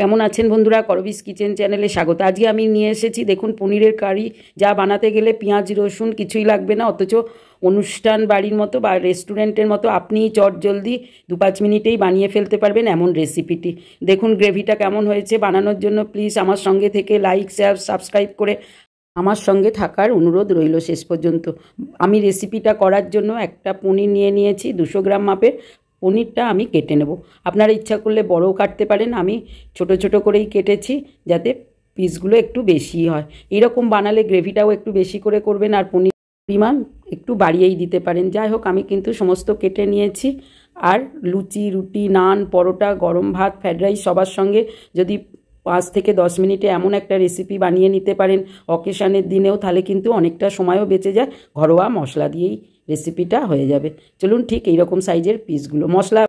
কেমন আছেন বন্ধুরা করবিস কিচেন চ্যানেলে স্বাগত আজকে আমি নিয়ে এসেছি দেখুন পনিরের কারি যা বানাতে গেলে পেঁয়াজ রসুন কিছুই লাগবে না অথচ অনুষ্ঠান বাড়ির মতো বা রেস্টুরেন্টের মতো আপনি চট জলদি দু পাঁচ মিনিটেই বানিয়ে ফেলতে পারবেন এমন রেসিপিটি দেখুন গ্রেভিটা কেমন হয়েছে বানানোর জন্য প্লিজ আমার সঙ্গে থেকে লাইক শেয়ার সাবস্ক্রাইব করে আমার সঙ্গে থাকার অনুরোধ রইল শেষ পর্যন্ত আমি রেসিপিটা করার জন্য একটা পনির নিয়ে নিয়েছি দুশো গ্রাম মাপের পনিরটা আমি কেটে নেব আপনারা ইচ্ছা করলে বড়ও কাটতে পারেন আমি ছোট ছোট করেই কেটেছি যাতে পিসগুলো একটু বেশি হয় এরকম বানালে গ্রেভিটাও একটু বেশি করে করবেন আর পনির পরিমাণ একটু বাড়িয়েই দিতে পারেন যাই হোক আমি কিন্তু সমস্ত কেটে নিয়েছি আর লুচি রুটি নান পরোটা গরম ভাত ফ্রাইড রাইস সবার সঙ্গে যদি পাঁচ থেকে দশ মিনিটে এমন একটা রেসিপি বানিয়ে নিতে পারেন অকেশানের দিনেও তাহলে কিন্তু অনেকটা সময়ও বেঁচে যায় ঘরোয়া মশলা দিয়েই রেসিপিটা হয়ে যাবে চলুন ঠিক এইরকম সাইজের পিসগুলো মশলা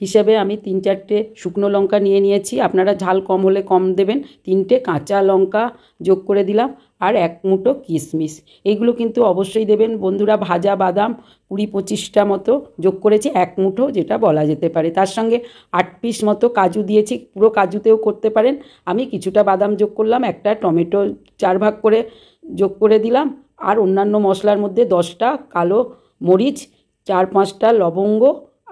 হিসেবে আমি তিন চারটে শুকনো লঙ্কা নিয়ে নিয়েছি আপনারা ঝাল কম হলে কম দেবেন তিনটে কাঁচা লঙ্কা যোগ করে দিলাম আর এক মুঠো কিশমিশ এইগুলো কিন্তু অবশ্যই দেবেন বন্ধুরা ভাজা বাদাম কুড়ি পঁচিশটা মতো যোগ করেছি এক মুঠো যেটা বলা যেতে পারে তার সঙ্গে আট পিস মতো কাজু দিয়েছি পুরো কাজুতেও করতে পারেন আমি কিছুটা বাদাম যোগ করলাম একটা টমেটো চার ভাগ করে যোগ করে দিলাম আর অন্যান্য মশলার মধ্যে দশটা কালো মরিচ চার পাঁচটা লবঙ্গ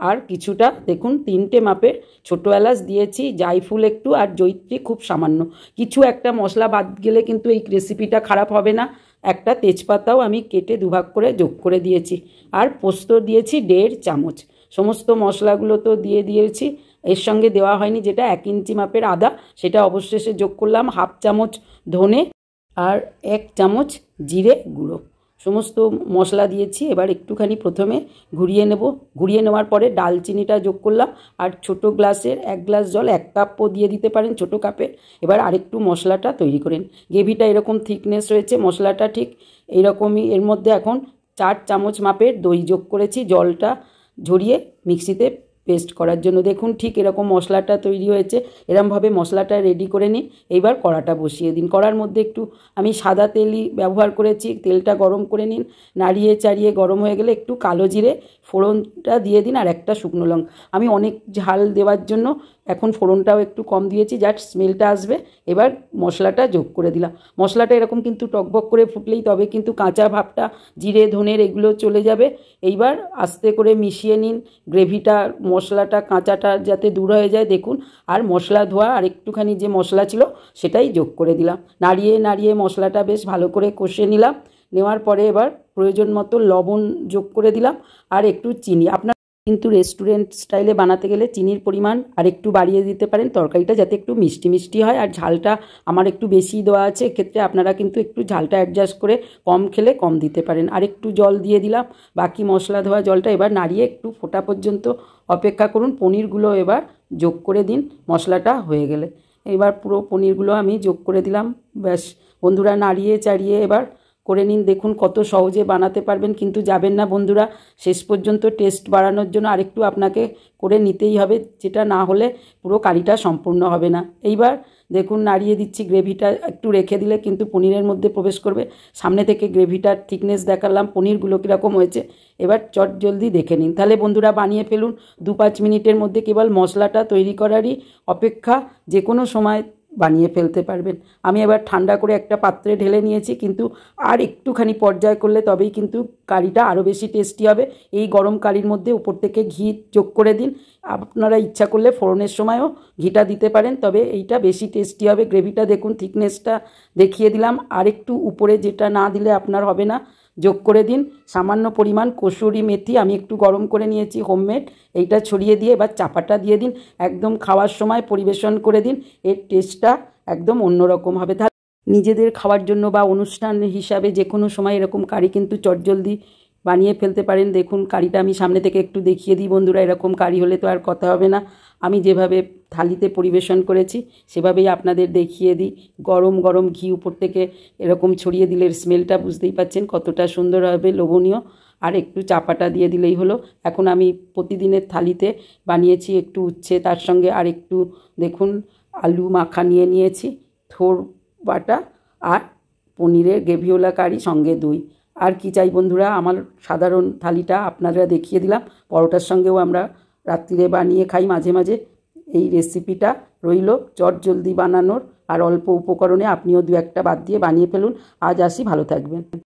আর কিছুটা দেখুন তিনটে মাপের ছোটো এলাচ দিয়েছি জাইফুল একটু আর জৈত্রী খুব সামান্য কিছু একটা মশলা বাদ গেলে কিন্তু এই রেসিপিটা খারাপ হবে না একটা তেজপাতাও আমি কেটে দুভাগ করে যোগ করে দিয়েছি আর পোস্ত দিয়েছি দেড় চামচ সমস্ত মশলাগুলো তো দিয়ে দিয়েছি এর সঙ্গে দেওয়া হয়নি যেটা এক ইঞ্চি মাপের আদা সেটা অবশেষে যোগ করলাম হাফ চামচ ধনে আর এক চামচ জিরে গুঁড়ো সমস্ত মশলা দিয়েছি এবার একটুখানি প্রথমে ঘুরিয়ে নেব ঘুরিয়ে নেওয়ার পরে ডালচিনিটা যোগ করলাম আর ছোট গ্লাসের এক গ্লাস জল এক কাপও দিয়ে দিতে পারেন ছোট কাপে এবার আরেকটু মশলাটা তৈরি করেন গ্রেভিটা এরকম থিকনেস রয়েছে মশলাটা ঠিক এইরকমই এর মধ্যে এখন চার চামচ মাপের দই যোগ করেছি জলটা ঝরিয়ে মিক্সিতে পেস্ট করার জন্য দেখুন ঠিক এরকম মশলাটা তৈরি হয়েছে এরমভাবে মশলাটা রেডি করে নিন এইবার কড়াটা বসিয়ে দিন কড়ার মধ্যে একটু আমি সাদা তেলই ব্যবহার করেছি তেলটা গরম করে নিন নাড়িয়ে চাড়িয়ে গরম হয়ে গেলে একটু কালো জিরে ফোড়নটা দিয়ে দিন আর একটা শুকনো লঙ্কা আমি অনেক ঝাল দেওয়ার জন্য এখন ফোড়নটাও একটু কম দিয়েছি জাস্ট স্মেলটা আসবে এবার মশলাটা যোগ করে দিলাম মশলাটা এরকম কিন্তু টকবক করে ফুটলেই তবে কিন্তু কাঁচা ভাবটা জিরে ধনের এগুলো চলে যাবে এইবার আস্তে করে মিশিয়ে নিন গ্রেভিটা মশলাটা কাঁচাটা যাতে দূর হয়ে যায় দেখুন আর মশলা ধোয়া আর একটুখানি যে মশলা ছিল সেটাই যোগ করে দিলাম নাড়িয়ে নাড়িয়ে মশলাটা বেশ ভালো করে কষে নিলাম নেওয়ার পরে এবার প্রয়োজন মতো লবণ যোগ করে দিলাম আর একটু চিনি আপনার কিন্তু রেস্টুরেন্ট স্টাইলে বানাতে গেলে চিনির পরিমাণ আর একটু বাড়িয়ে দিতে পারেন তরকারিটা যাতে একটু মিষ্টি মিষ্টি হয় আর ঝালটা আমার একটু বেশি দেওয়া আছে এক্ষেত্রে আপনারা কিন্তু একটু ঝালটা অ্যাডজাস্ট করে কম খেলে কম দিতে পারেন আর একটু জল দিয়ে দিলাম বাকি মশলা ধোয়া জলটা এবার নাড়িয়ে একটু ফোটা পর্যন্ত অপেক্ষা করুন পনিরগুলো এবার যোগ করে দিন মশলাটা হয়ে গেলে এবার পুরো পনিরগুলো আমি যোগ করে দিলাম ব্যাস বন্ধুরা নাড়িয়ে চাড়িয়ে এবার করে নিন দেখুন কত সহজে বানাতে পারবেন কিন্তু যাবেন না বন্ধুরা শেষ পর্যন্ত টেস্ট বাড়ানোর জন্য আরেকটু আপনাকে করে নিতেই হবে যেটা না হলে পুরো কারিটা সম্পূর্ণ হবে না এইবার দেখুন নাড়িয়ে দিচ্ছি গ্রেভিটা একটু রেখে দিলে কিন্তু পনিরের মধ্যে প্রবেশ করবে সামনে থেকে গ্রেভিটার থিকনেস দেখালাম পনিরগুলো কীরকম হয়েছে এবার চট জলদি দেখে নিন তাহলে বন্ধুরা বানিয়ে ফেলুন দু পাঁচ মিনিটের মধ্যে কেবল মশলাটা তৈরি করারই অপেক্ষা যে কোনো সময় বানিয়ে ফেলতে পারবেন আমি এবার ঠান্ডা করে একটা পাত্রে ঢেলে নিয়েছি কিন্তু আর একটুখানি পর্যায় করলে তবেই কিন্তু কারিটা আরও বেশি টেস্টি হবে এই গরম কারির মধ্যে উপর থেকে ঘি যোগ করে দিন আপনারা ইচ্ছা করলে ফোড়নের সময়ও ঘিটা দিতে পারেন তবে এইটা বেশি টেস্টি হবে গ্রেভিটা দেখুন থিকনেসটা দেখিয়ে দিলাম আর একটু উপরে যেটা না দিলে আপনার হবে না যোগ করে দিন সামান্য পরিমাণ কসুরি মেথি আমি একটু গরম করে নিয়েছি হোমমেড এইটা ছড়িয়ে দিয়ে এবার চাপাটা দিয়ে দিন একদম খাওয়ার সময় পরিবেশন করে দিন এর টেস্টটা একদম অন্যরকম হবে নিজেদের খাওয়ার জন্য বা অনুষ্ঠান হিসাবে যে কোনো সময় এরকম কারি কিন্তু চটজলদি বানিয়ে ফেলতে পারেন দেখুন কারিটা আমি সামনে থেকে একটু দেখিয়ে দিই বন্ধুরা এরকম কারি হলে তো আর কথা হবে না আমি যেভাবে থালিতে পরিবেশন করেছি সেভাবেই আপনাদের দেখিয়ে দিই গরম গরম ঘি উপর থেকে এরকম ছড়িয়ে দিলে স্মেলটা বুঝতেই পাচ্ছেন কতটা সুন্দর হবে লোভনীয় আর একটু চাপাটা দিয়ে দিলেই হলো এখন আমি প্রতিদিনের থালিতে বানিয়েছি একটু উচ্ছে তার সঙ্গে আর একটু দেখুন আলু মাখা নিয়ে নিয়েছি থোর বাটা আর পনিরের গেভিওলা কারি সঙ্গে দই আর কি চাই বন্ধুরা আমার সাধারণ থালিটা আপনারা দেখিয়ে দিলাম পরোটার সঙ্গেও আমরা রাত্রিরে বানিয়ে খাই মাঝে মাঝে এই রেসিপিটা রইল চট জলদি বানানোর আর অল্প উপকরণে আপনিও দু একটা বাদ দিয়ে বানিয়ে ফেলুন আজ আসি ভালো থাকবেন